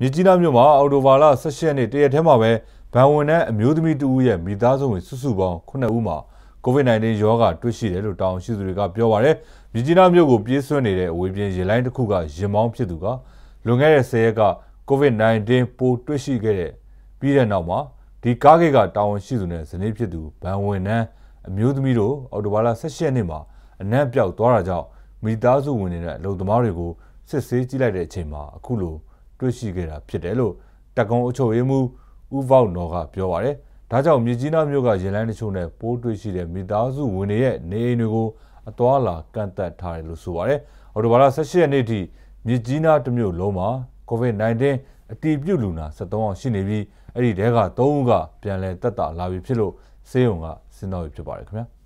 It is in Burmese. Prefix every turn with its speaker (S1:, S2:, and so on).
S1: မြကြီးနားမြို့မှာအော်တိုဘာလ16ရက်နေ့တရက်ထဲမှာပဲဗန်ဝင်တဲ့အမျိုးသမီးတဦးရဲ့မိသားစုဝင် စုစုပေါင်း9ဦးမှာ COVID-19 ရောဂါတွေ့ရှိတယ်လို့တာဝန်ရှိသူတွေက ပြောပါရယ်မြကြီးနားမြို့ကိုပြေးဆွနေတဲ့အဝေးပြေးရေလိုင်းတစ်ခုကရင်မောင်းဖြစ်သူကလွန်ခဲ့တဲ့10ရက်က COVID-19 ပိုးတွေ့ရှိခဲ့တဲ့ပြီးတဲ့နောက်မှာဒီကားဂိတ်ကတာဝန်ရှိသူနဲ့ဇနီးဖြစ်သူဗန်ဝင်နှန်းအမျိုးသမီးတို့ အော်တိုဘာလ16ရက်နေ့မှာအနံ့ပြောက်သွားတာကြောင့်မိသားစုဝင်တွေနဲ့အလုံသမားတွေကိုစစ်ဆေးကြည့်လိုက်တဲ့အချိန်မှာအခုလိုတွေ့ရှိခဲ့တာဖြစ်တယ်လို့တက္ကုံအချုပ်ရေးမှူးဦးဖောက်နော်ကပြောပါတယ်။ဒါကြောင့်မြေကြီးနားမြို့ကရေလိုင်းတချို့နဲ့ပိုးတွေ့ရှိတဲ့မိသားစုဝင်တွေရဲ့နေအိမ်တွေကိုအသွာလာကန့်သက်ထားတယ်လို့ဆိုပါတယ်။အော်တိုဘာလ16ရက်နေ့ထိမြေကြီးနားတမြို့လုံးမှာ COVID-19 အတည်ပြုလူနာ73အောင်ရှိနေပြီးအဲ့ဒီတဲက3ဦးကပြန်လည်တက်တာလာပြီဖြစ်လို့စေယုံကစဉ်းစားပြီဖြစ်ပါတယ်ခင်ဗျာ။